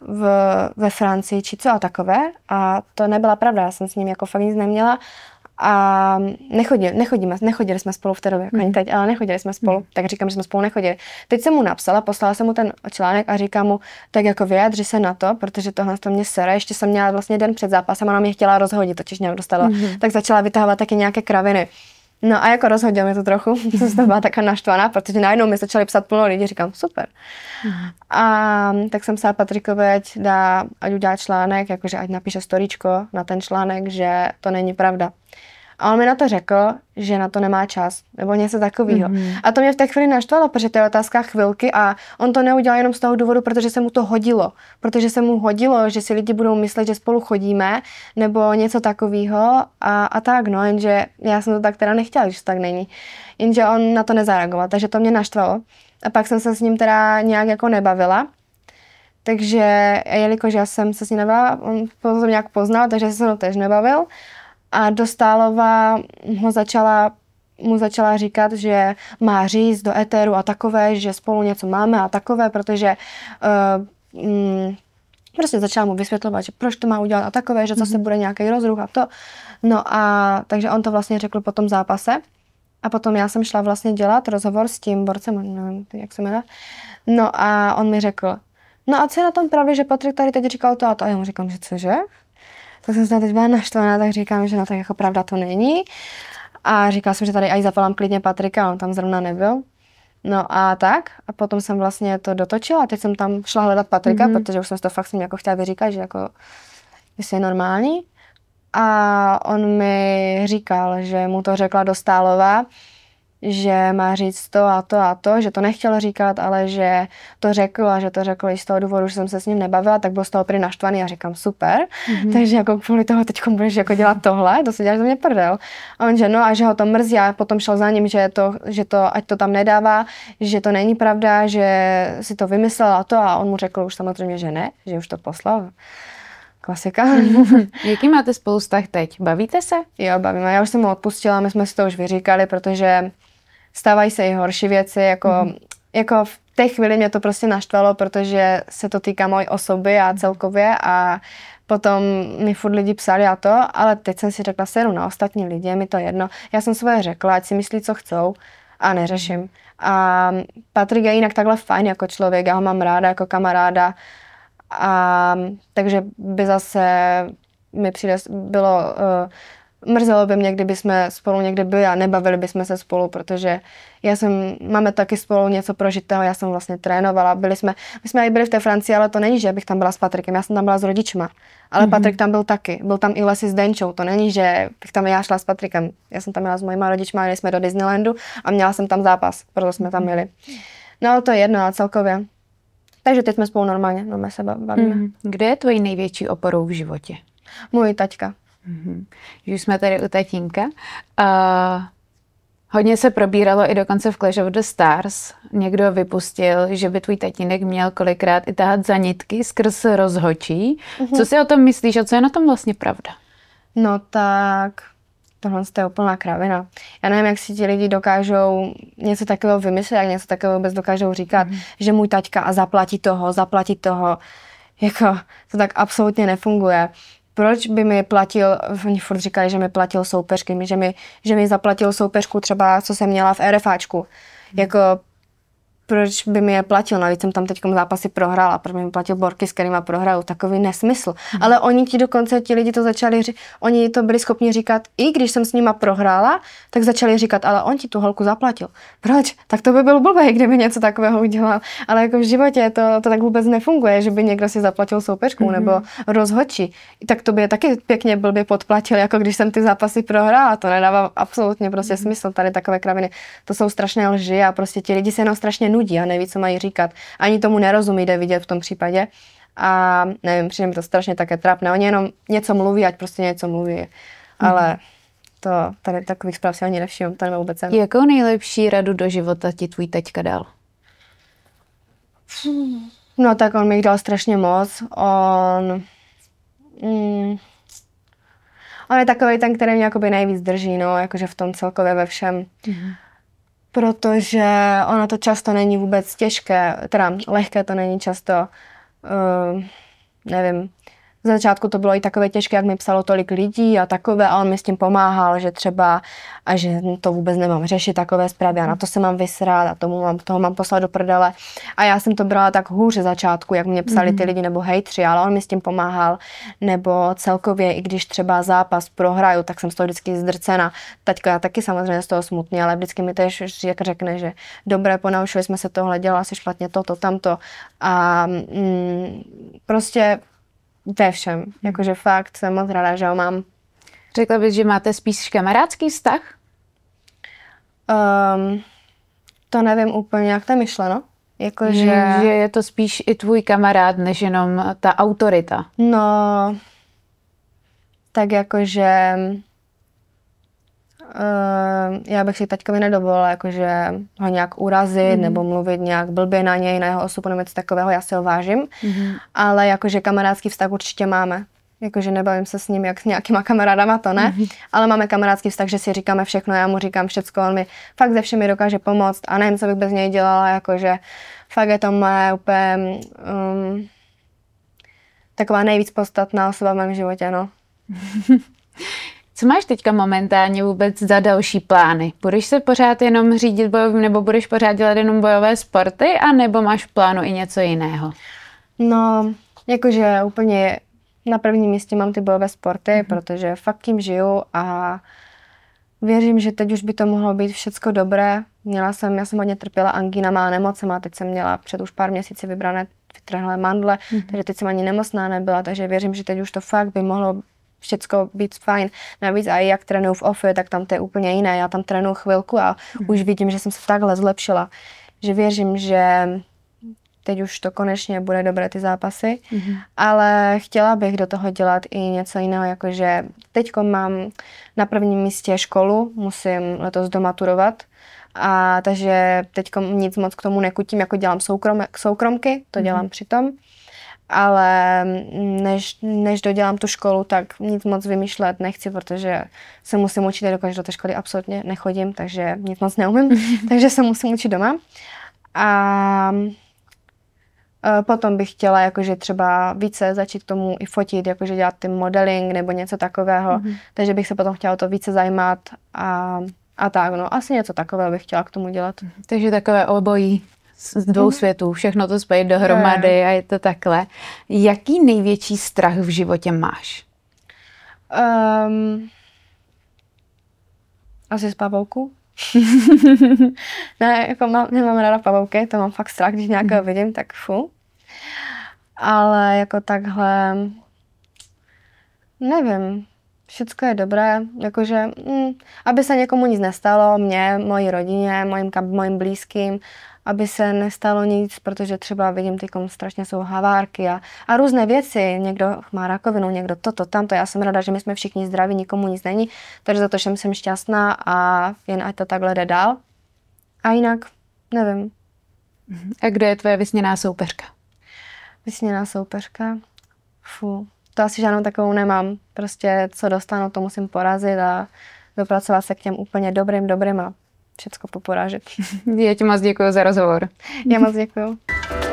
v, ve Francii či co a takové. A to nebyla pravda, já jsem s ním jako fakt nic neměla. A nechodili, nechodíme, nechodili jsme spolu v té době, jako mm. ani mhm. teď, ale nechodili jsme spolu, mm. tak říkám, že jsme spolu nechodili. Teď jsem mu napsala, poslala jsem mu ten článek a říkám mu, tak jako vyjádři se na to, protože tohle to mě sere. Ještě jsem měla vlastně den před zápasem, ona mě chtěla rozhodit, totiž mě dostala, mm. tak začala vytahovat taky nějaké kraviny. No a jako rozhodil mi to trochu, jsem z byla taká naštvaná, protože najednou mi začali psát plno lidí, říkám, super. Mhm. A tak jsem psala Patrikovi, ať, dá, ať udělá článek, jakože ať napíše storičko na ten článek, že to není pravda. A on mi na to řekl, že na to nemá čas, nebo něco takového. Mm-hmm. A to mě v té chvíli naštvalo, protože to je otázka chvilky a on to neudělal jenom z toho důvodu, protože se mu to hodilo. Protože se mu hodilo, že si lidi budou myslet, že spolu chodíme, nebo něco takového a, a tak, no, jenže já jsem to tak teda nechtěla, když to tak není. Jenže on na to nezareagoval, takže to mě naštvalo. A pak jsem se s ním teda nějak jako nebavila. Takže, jelikož já jsem se s ním nebavila, on to nějak poznal, takže se mnou tež nebavil. A Dostálová ho začala mu začala říkat, že má říct do etéru a takové, že spolu něco máme a takové, protože uh, mm, prostě začala mu vysvětlovat, že proč to má udělat a takové, že zase mhm. bude nějaký rozruch a to. No a takže on to vlastně řekl po tom zápase. A potom já jsem šla vlastně dělat rozhovor s tím borcem, nevím, jak se jmenuje. No a on mi řekl, no a co je na tom pravdy, že Patrik tady teď říkal to a to. A já mu říkám, že cože? tak jsem se na teď byla naštvaná, tak říkám, že no tak jako pravda to není. A říkala jsem, že tady aj zavolám klidně Patrika, on tam zrovna nebyl. No a tak, a potom jsem vlastně to dotočila, teď jsem tam šla hledat Patrika, mm-hmm. protože už jsem to fakt s ním jako chtěla vyříkat, že jako jestli je normální. A on mi říkal, že mu to řekla Dostálová, že má říct to a to a to, že to nechtěl říkat, ale že to řekl a že to řekl i z toho důvodu, že jsem se s ním nebavila, tak byl z toho prý naštvaný a říkám super, mm-hmm. takže jako kvůli toho teď budeš jako dělat tohle, to se děláš za mě prdel. A on že no a že ho to mrzí a potom šel za ním, že to, že to ať to tam nedává, že to není pravda, že si to vymyslel a to a on mu řekl už samozřejmě, že ne, že už to poslal. Klasika. Jaký máte spolu vztah teď? Bavíte se? Jo, bavíme. Já už jsem mu odpustila, my jsme si to už vyříkali, protože stávají se i horší věci, jako, mm-hmm. jako v té chvíli mě to prostě naštvalo, protože se to týká mojí osoby a celkově a potom mi furt lidi psali a to, ale teď jsem si řekla, seru na ostatní lidi, mi to jedno. Já jsem svoje řekla, ať si myslí, co chcou a neřeším. A Patrik je jinak takhle fajn jako člověk, já ho mám ráda jako kamaráda, a, takže by zase mi přijde, bylo uh, mrzelo by mě, kdyby jsme spolu někde byli a nebavili by jsme se spolu, protože já jsem, máme taky spolu něco prožitého, já jsem vlastně trénovala, byli jsme, my jsme i byli v té Francii, ale to není, že bych tam byla s Patrikem, já jsem tam byla s rodičma, ale mm-hmm. Patrik tam byl taky, byl tam i Lesy s Denčou, to není, že bych tam já šla s Patrikem, já jsem tam byla s mojima rodičma, jeli jsme do Disneylandu a měla jsem tam zápas, proto jsme tam byli. Mhm. No ale to je jedno, ale celkově. Takže teď jsme spolu normálně, no se bavíme. Mm-hmm. Kdo je tvojí největší oporou v životě? Můj taťka. Mm-hmm. Už jsme tady u tatínka. Uh, eh, hodně se probíralo i dokonce v Clash of the Stars. Někdo vypustil, že by tvůj tatínek měl kolikrát i tahat za nitky skrz rozhočí. Mm-hmm. Co si o tom myslíš a co je na tom vlastně pravda? No tak, tohle je úplná kravina. Já nevím, jak si ti lidi dokážou něco takového vymyslet, jak něco takového vůbec dokážou říkat, mm. že můj taťka a zaplatí toho, zaplatí toho. Jako, to tak absolutně nefunguje proč by mi platil, oni furt říkají, že mi platil soupeřky, že mi, že mi zaplatil soupeřku třeba, co jsem měla v RFAčku. Hmm. Jako proč by mi je platil? Navíc no, jsem tam teď zápasy prohrála, proč by mi platil borky, s kterými prohraju, takový nesmysl. Hmm. Ale oni ti dokonce, ti lidi to začali říct, oni to byli schopni říkat, i když jsem s nima prohrála, tak začali říkat, ale on ti tu holku zaplatil. Proč? Tak to by byl blbé, kdyby něco takového udělal. Ale jako v životě to, to tak vůbec nefunguje, že by někdo si zaplatil soupeřku hmm. nebo rozhočí. Tak to by je taky pěkně blbě podplatil, jako když jsem ty zápasy prohrála. To nedává absolutně prostě hmm. smysl, tady takové kraviny. To jsou strašné lži a prostě ti lidi se jenom strašně nudí nudí a neví, co mají říkat. Ani tomu nerozumí, jde vidět v tom případě. A nevím, přijde mi to strašně také trapné. Oni jenom něco mluví, ať prostě něco mluví. Mm. Ale to, tady takových zpráv si ani nevšiml, to vůbec cenu. Jakou nejlepší radu do života ti tvůj teďka dal? No tak on mi jich dal strašně moc. On... Mm, on je takový ten, který mě jakoby nejvíc drží, no, jakože v tom celkově ve všem. Uh-huh protože ono to často není vůbec těžké, teda lehké to není často, uh, nevím, z začátku to bylo i takové těžké, jak mi psalo tolik lidí a takové, ale mi s tím pomáhal, že třeba a že to vůbec nemám řešit takové zprávy a na to se mám vysrát a tomu mám, toho mám poslat do prdele. A já jsem to brala tak hůř začátku, jak mě psali ty mhm. lidi nebo hejtři, ale on mi s tím pomáhal. Nebo celkově, i když třeba zápas prohraju, tak jsem z toho vždycky zdrcena. Teďka já taky samozřejmě z toho smutně, ale vždycky mi tež jak řekne, že dobré, ponaučili jsme se tohle, dělala si špatně toto, tamto. A mm, prostě ve všem. Hmm. Jakože fakt jsem moc ráda, že ho mám. Řekla bys, že máte spíš kamarádský vztah? Um, to nevím úplně, jak to je myšleno. Jakože... Že, hmm, že je to spíš i tvůj kamarád, než jenom ta autorita. No, tak jakože Ehm, já bych si taťkovi nedovolila jakože ho nějak urazit mm. nebo mluvit nějak blbě na něj, na jeho osobu nebo něco takového, já si ho vážím, mm. ale jakože kamarádský vztah určitě máme. Jakože nebavím se s ním jak s nějakýma kamarádama, to ne, mm. ale máme kamarádský vztah, že si říkáme všechno, já mu říkám všecko, on mi fakt ze všemi dokáže pomoct a nevím, co bych bez něj dělala, jakože fakt je to moje úplně um, taková nejvíc podstatná osoba v mém životě, no. Co máš teďka momentálně vůbec za další plány? Budeš se pořád jenom řídit bojovým, nebo budeš pořád dělat jenom bojové sporty, a nebo máš v plánu i něco jiného? No, jakože úplně na prvním místě mám ty bojové sporty, mm. protože fakt tím žiju a věřím, že teď už by to mohlo být všecko dobré. Měla jsem, já jsem hodně trpěla angínama a nemocema, a teď jsem měla před už pár měsíci vybrané vytrhlé mandle, mm-hmm. takže teď jsem ani nemocná nebyla, takže věřím, že teď už to fakt by mohlo všecko být fajn. Navíc a jak trénuju v ofi, tak tam to je úplně jiné. Já tam trénuju chvilku a hmm. už vidím, že jsem se takhle zlepšila. Že věřím, že teď už to konečně bude dobré ty zápasy, hmm ale chtěla bych do toho dělat i něco jiného, jakože teď mám na prvním místě školu, musím letos domaturovat, a takže teď nic moc k tomu nekutím, jako dělám soukrom, soukromky, to mm-hmm. přitom ale než, než dodělám tu školu, tak nic moc vymýšlet nechci, protože se musím učit, jakož do té školy absolutně nechodím, takže nic moc neumím, takže se musím učit doma. A e, Potom bych chtěla jakože třeba více začít tomu i fotit, jakože dělat ty modeling nebo něco takového, mm-hmm. takže bych se potom chtěla o to více zajímat a, a tak, no asi něco takového bych chtěla k tomu dělat. Mhm. Takže takové obojí z dvou mhm. světů, všechno to spojit dohromady a je to takhle. Jaký největší strach v životě máš? Um, asi z pavouku. ne, jako mám, nemám ráda pavouky, to mám fakt strach, když nějakého mhm. vidím, tak fu. Ale jako takhle, nevím, Všechno je dobré, jakože, mm, aby se někomu nic nestalo, mně, mojí rodině, mojim, mojim blízkým, aby se nestalo nic, protože třeba vidím, ty kom strašně jsou havárky a, a různé věci. Někdo má rakovinu, někdo toto, tamto. Já jsem ráda, že my jsme všichni zdraví, nikomu nic není, takže za to všem jsem šťastná a jen ať to takhle jde dál. A jinak, nevím. Mhm. A kdo je tvoje vysněná soupeřka? Vysněná soupeřka? Fu, to asi žádnou takovou nemám. Prostě co dostanu, to musím porazit a dopracovat se k těm úplně dobrým, dobrým a všechno poporážet. Já ti moc děkuji za rozhovor. Já moc děkuji.